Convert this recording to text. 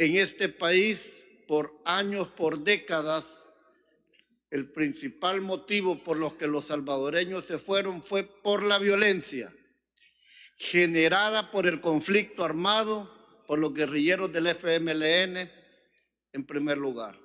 en este país por años, por décadas, el principal motivo por los que los salvadoreños se fueron fue por la violencia generada por el conflicto armado, por los guerrilleros del FMLN, en primer lugar.